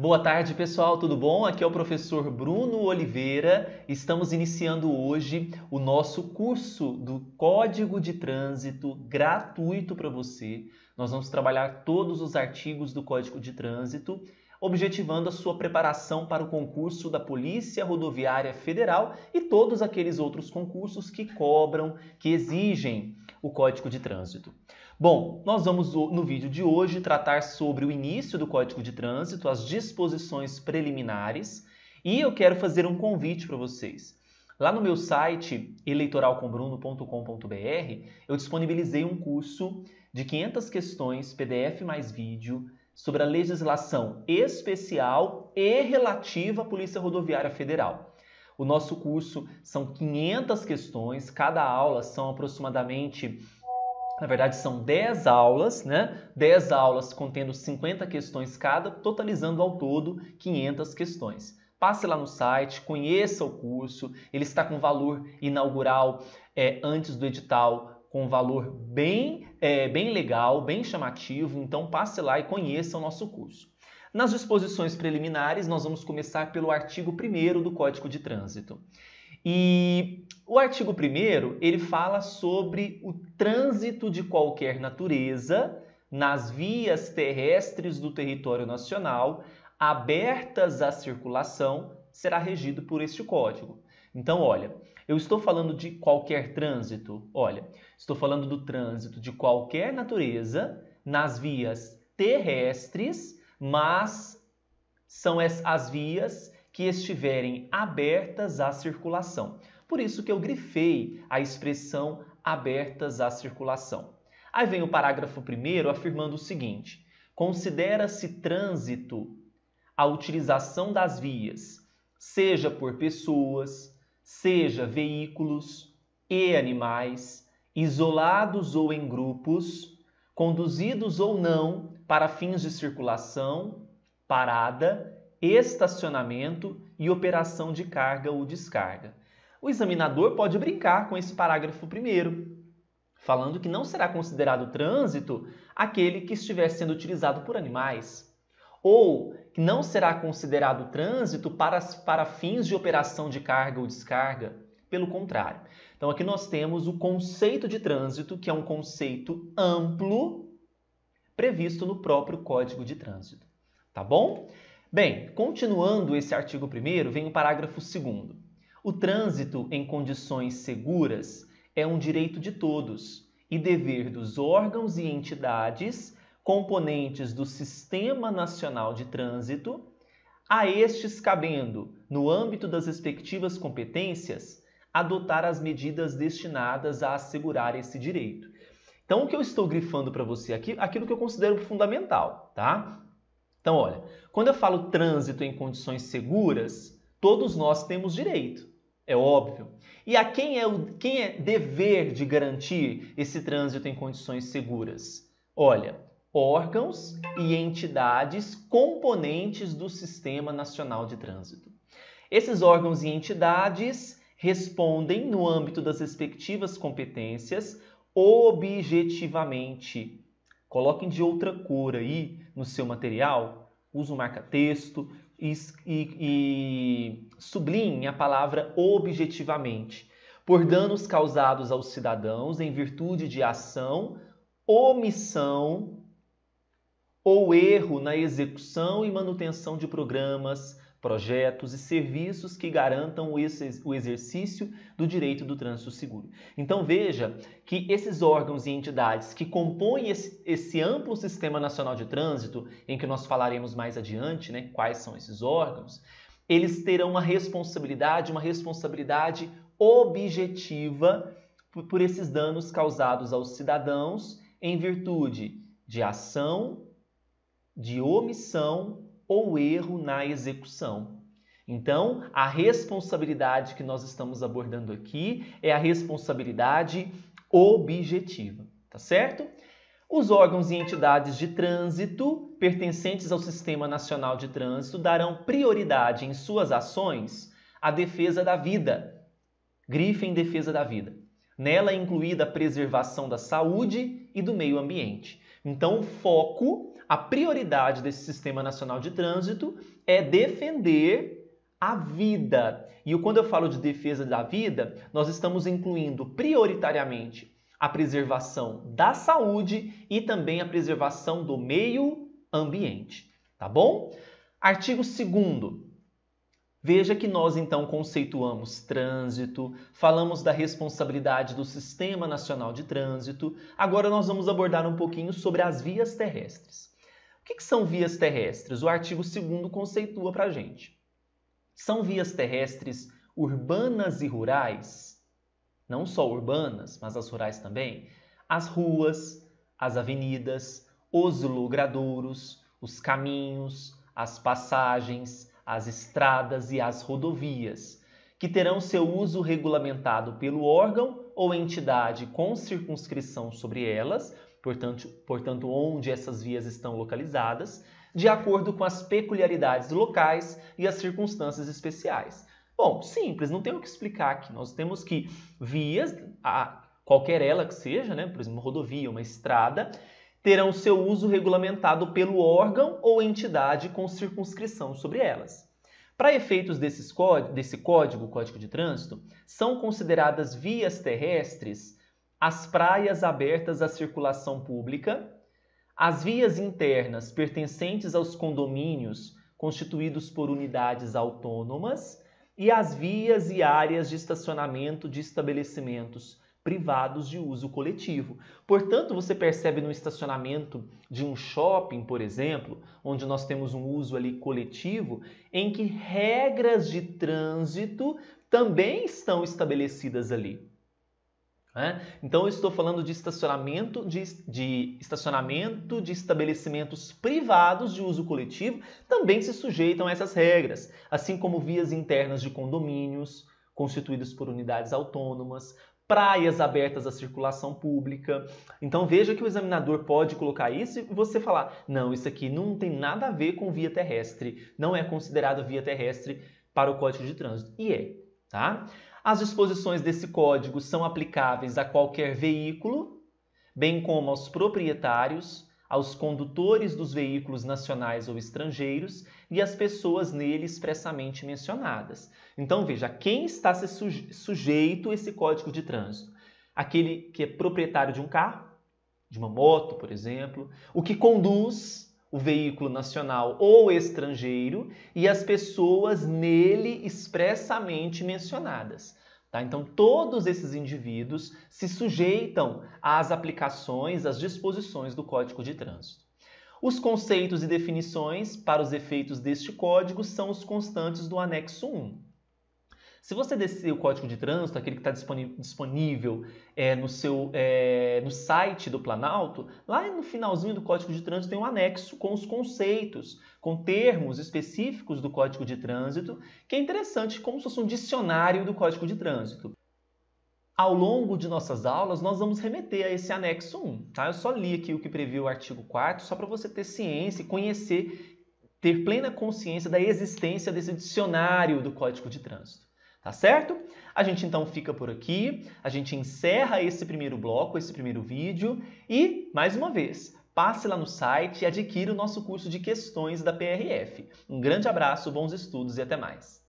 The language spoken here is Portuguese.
Boa tarde, pessoal, tudo bom? Aqui é o professor Bruno Oliveira. Estamos iniciando hoje o nosso curso do Código de Trânsito gratuito para você. Nós vamos trabalhar todos os artigos do Código de Trânsito, objetivando a sua preparação para o concurso da Polícia Rodoviária Federal e todos aqueles outros concursos que cobram, que exigem o Código de Trânsito. Bom, nós vamos no vídeo de hoje tratar sobre o início do Código de Trânsito, as disposições preliminares e eu quero fazer um convite para vocês. Lá no meu site eleitoralcombruno.com.br, eu disponibilizei um curso de 500 questões, PDF mais vídeo, sobre a legislação especial e relativa à Polícia Rodoviária Federal. O nosso curso são 500 questões, cada aula são aproximadamente na verdade, são 10 aulas, né? 10 aulas contendo 50 questões cada, totalizando ao todo 500 questões. Passe lá no site, conheça o curso, ele está com valor inaugural é, antes do edital com valor bem, é, bem legal, bem chamativo, então passe lá e conheça o nosso curso. Nas disposições preliminares, nós vamos começar pelo artigo 1 do Código de Trânsito. E o artigo 1 ele fala sobre o trânsito de qualquer natureza nas vias terrestres do território nacional abertas à circulação será regido por este código. Então, olha, eu estou falando de qualquer trânsito. Olha, estou falando do trânsito de qualquer natureza nas vias terrestres, mas são as vias que estiverem abertas à circulação. Por isso que eu grifei a expressão abertas à circulação. Aí vem o parágrafo primeiro afirmando o seguinte: considera-se trânsito a utilização das vias, seja por pessoas, seja veículos e animais, isolados ou em grupos, conduzidos ou não para fins de circulação, parada estacionamento e operação de carga ou descarga. O examinador pode brincar com esse parágrafo primeiro, falando que não será considerado trânsito aquele que estiver sendo utilizado por animais, ou que não será considerado trânsito para, para fins de operação de carga ou descarga. Pelo contrário. Então, aqui nós temos o conceito de trânsito, que é um conceito amplo previsto no próprio Código de Trânsito. Tá bom? Bem, continuando esse artigo 1, vem o parágrafo 2. O trânsito em condições seguras é um direito de todos e dever dos órgãos e entidades componentes do Sistema Nacional de Trânsito, a estes cabendo, no âmbito das respectivas competências, adotar as medidas destinadas a assegurar esse direito. Então, o que eu estou grifando para você aqui, aquilo que eu considero fundamental, tá? Então, olha, quando eu falo trânsito em condições seguras, todos nós temos direito, é óbvio. E a quem é, o, quem é dever de garantir esse trânsito em condições seguras? Olha, órgãos e entidades componentes do Sistema Nacional de Trânsito. Esses órgãos e entidades respondem, no âmbito das respectivas competências, objetivamente. Coloquem de outra cor aí, no seu material, use um marca-texto e, e, e sublinhe a palavra objetivamente, por danos causados aos cidadãos em virtude de ação, omissão ou erro na execução e manutenção de programas, projetos e serviços que garantam o exercício do direito do trânsito seguro. Então veja que esses órgãos e entidades que compõem esse, esse amplo sistema nacional de trânsito, em que nós falaremos mais adiante, né, quais são esses órgãos, eles terão uma responsabilidade, uma responsabilidade objetiva por, por esses danos causados aos cidadãos em virtude de ação, de omissão ou erro na execução. Então, a responsabilidade que nós estamos abordando aqui é a responsabilidade objetiva, tá certo? Os órgãos e entidades de trânsito pertencentes ao Sistema Nacional de Trânsito darão prioridade em suas ações à defesa da vida. Grife em defesa da vida. Nela é incluída a preservação da saúde e do meio ambiente. Então, o foco a prioridade desse Sistema Nacional de Trânsito é defender a vida. E quando eu falo de defesa da vida, nós estamos incluindo prioritariamente a preservação da saúde e também a preservação do meio ambiente, tá bom? Artigo 2 Veja que nós então conceituamos trânsito, falamos da responsabilidade do Sistema Nacional de Trânsito. Agora nós vamos abordar um pouquinho sobre as vias terrestres. O que, que são vias terrestres? O artigo 2 conceitua para a gente. São vias terrestres urbanas e rurais, não só urbanas, mas as rurais também, as ruas, as avenidas, os logradouros, os caminhos, as passagens, as estradas e as rodovias, que terão seu uso regulamentado pelo órgão ou entidade com circunscrição sobre elas portanto, portanto onde essas vias estão localizadas, de acordo com as peculiaridades locais e as circunstâncias especiais. Bom, simples, não tem o que explicar aqui. Nós temos que vias, a, qualquer ela que seja, né, por exemplo, uma rodovia, uma estrada, terão seu uso regulamentado pelo órgão ou entidade com circunscrição sobre elas. Para efeitos desses, desse código, Código de Trânsito, são consideradas vias terrestres as praias abertas à circulação pública, as vias internas pertencentes aos condomínios constituídos por unidades autônomas e as vias e áreas de estacionamento de estabelecimentos privados de uso coletivo. Portanto, você percebe no estacionamento de um shopping, por exemplo, onde nós temos um uso ali coletivo, em que regras de trânsito também estão estabelecidas ali. Né? Então eu estou falando de estacionamento de, de estacionamento de estabelecimentos privados de uso coletivo também se sujeitam a essas regras, assim como vias internas de condomínios constituídas por unidades autônomas, praias abertas à circulação pública. Então veja que o examinador pode colocar isso e você falar: não, isso aqui não tem nada a ver com via terrestre, não é considerado via terrestre para o Código de Trânsito. E é, tá? As disposições desse código são aplicáveis a qualquer veículo, bem como aos proprietários, aos condutores dos veículos nacionais ou estrangeiros e às pessoas nele expressamente mencionadas. Então veja, quem está se sujeito a esse código de trânsito? Aquele que é proprietário de um carro, de uma moto, por exemplo, o que conduz o veículo nacional ou estrangeiro e as pessoas nele expressamente mencionadas. Tá? Então, todos esses indivíduos se sujeitam às aplicações, às disposições do Código de Trânsito. Os conceitos e definições para os efeitos deste código são os constantes do anexo 1. Se você descer o código de trânsito, aquele que está disponível é, no seu é, no site do Planalto, lá no finalzinho do código de trânsito tem um anexo com os conceitos, com termos específicos do código de trânsito, que é interessante, como se fosse um dicionário do código de trânsito. Ao longo de nossas aulas, nós vamos remeter a esse anexo 1, tá? Eu só li aqui o que previu o artigo 4, só para você ter ciência e conhecer, ter plena consciência da existência desse dicionário do Código de Trânsito. Tá certo? A gente então fica por aqui, a gente encerra esse primeiro bloco, esse primeiro vídeo e, mais uma vez, passe lá no site e adquira o nosso curso de questões da PRF. Um grande abraço, bons estudos e até mais!